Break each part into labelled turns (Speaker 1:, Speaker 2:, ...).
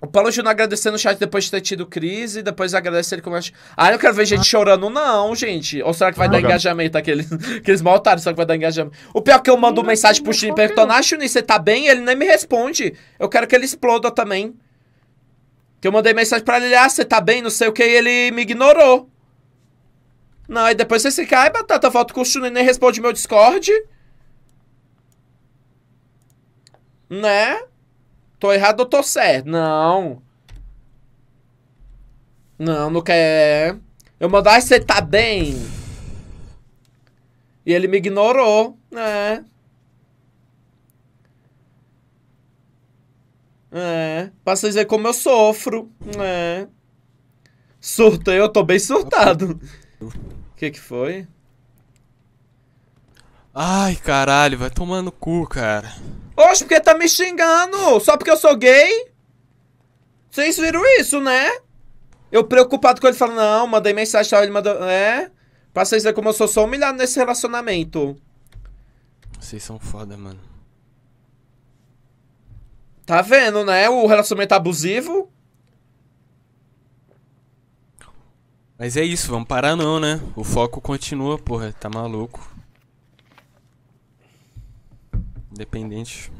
Speaker 1: O Paulo Júnior agradecendo o chat depois de ter tido crise, depois agradece ele como... Ah, eu não quero ver gente chorando, não, gente. Ou será que vai ah, dar legal. engajamento? Aqueles, aqueles mal será que vai dar engajamento? O pior é que eu mando não, mensagem pro Chini perguntando, ah, Chini, você tá bem? Ele nem me responde. Eu quero que ele exploda também. Que eu mandei mensagem pra ele, ah, você tá bem, não sei o que, e ele me ignorou. Não, aí depois você fica, ai, batata, volta com o Chini, nem responde meu Discord. Né? Tô errado ou tô certo? Não. Não, não quer. Eu mandar, você tá bem? E ele me ignorou, né? É, pra vocês verem como eu sofro, né? Surtei, eu tô bem surtado. O que que foi? Ai, caralho, vai tomando cu, cara. Oxe, porque tá me xingando? Só porque eu sou gay? Vocês viram isso, né? Eu preocupado com ele, falando, não, mandei mensagem, ele mandou, é? Pra vocês verem como eu sou só humilhado nesse relacionamento. Vocês são foda, mano. Tá vendo, né? O relacionamento abusivo. Mas é isso, vamos parar não, né? O foco continua, porra, tá maluco. Dependente.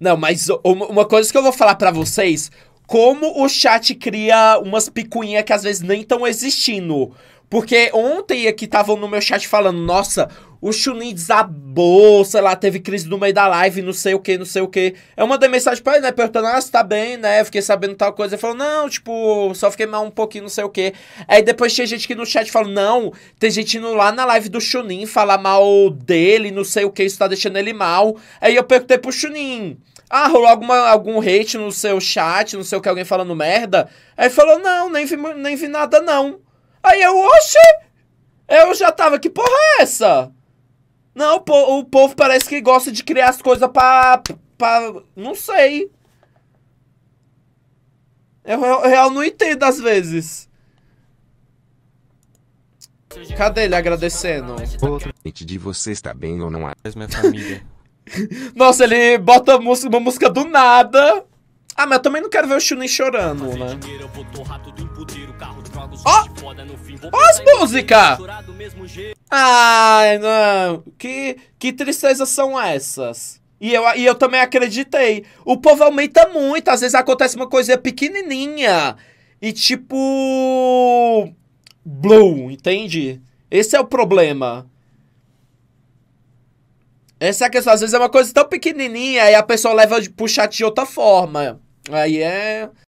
Speaker 1: Não, mas uma coisa que eu vou falar para vocês, como o chat cria umas picuinhas que às vezes nem estão existindo. Porque ontem aqui é estavam no meu chat falando, nossa, o Chunin desabou, sei lá, teve crise no meio da live, não sei o que, não sei o que. É eu mandei mensagem pra ele, né, perguntando, ah, você tá bem, né, fiquei sabendo tal coisa. Ele falou, não, tipo, só fiquei mal um pouquinho, não sei o que. Aí depois tinha gente que no chat falou, não, tem gente indo lá na live do Chunin falar mal dele, não sei o que, isso tá deixando ele mal. Aí eu perguntei pro Chunin, ah, rolou alguma, algum hate no seu chat, não sei o que, alguém falando merda? Aí ele falou, não, nem vi, nem vi nada não. Aí eu, oxe! Eu já tava, que porra é essa? Não, o, po o povo parece que gosta de criar as coisas pra, pra. Não sei. Eu real não entendo às vezes. Cadê ele agradecendo? Outra de você está bem ou não há? Nossa, ele bota uma música do nada. Ah, mas eu também não quero ver o Chunin chorando, né? Ó! Ó as músicas! Ai, não. Que, que tristezas são essas? E eu, e eu também acreditei. O povo aumenta muito. Às vezes acontece uma coisa pequenininha. E tipo... Blue, entende? Esse é o problema. Essa é a questão. Às vezes é uma coisa tão pequenininha e a pessoa leva puxar de outra forma. Uh, yeah.